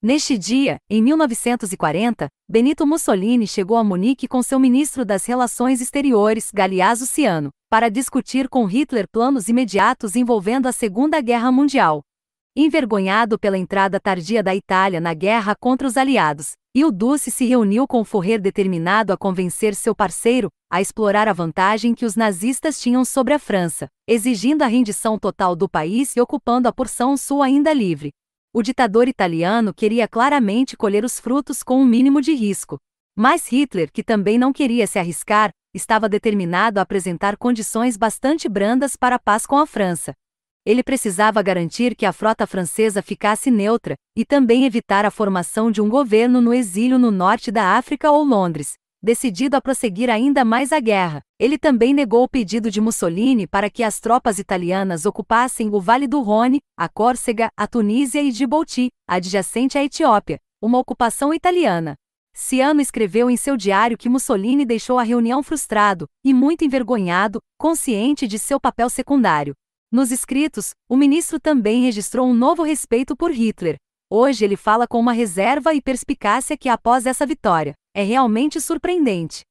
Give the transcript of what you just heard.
Neste dia, em 1940, Benito Mussolini chegou a Munique com seu ministro das Relações Exteriores, Galeazzo Ciano, para discutir com Hitler planos imediatos envolvendo a Segunda Guerra Mundial. Envergonhado pela entrada tardia da Itália na guerra contra os aliados, Ilduce se reuniu com Forrer determinado a convencer seu parceiro a explorar a vantagem que os nazistas tinham sobre a França, exigindo a rendição total do país e ocupando a porção sul ainda livre. O ditador italiano queria claramente colher os frutos com um mínimo de risco. Mas Hitler, que também não queria se arriscar, estava determinado a apresentar condições bastante brandas para a paz com a França. Ele precisava garantir que a frota francesa ficasse neutra e também evitar a formação de um governo no exílio no norte da África ou Londres, Decidido a prosseguir ainda mais a guerra, ele também negou o pedido de Mussolini para que as tropas italianas ocupassem o Vale do Rhône, a Córcega, a Tunísia e Djibouti, adjacente à Etiópia, uma ocupação italiana. Ciano escreveu em seu diário que Mussolini deixou a reunião frustrado e muito envergonhado, consciente de seu papel secundário. Nos escritos, o ministro também registrou um novo respeito por Hitler, Hoje ele fala com uma reserva e perspicácia que após essa vitória é realmente surpreendente.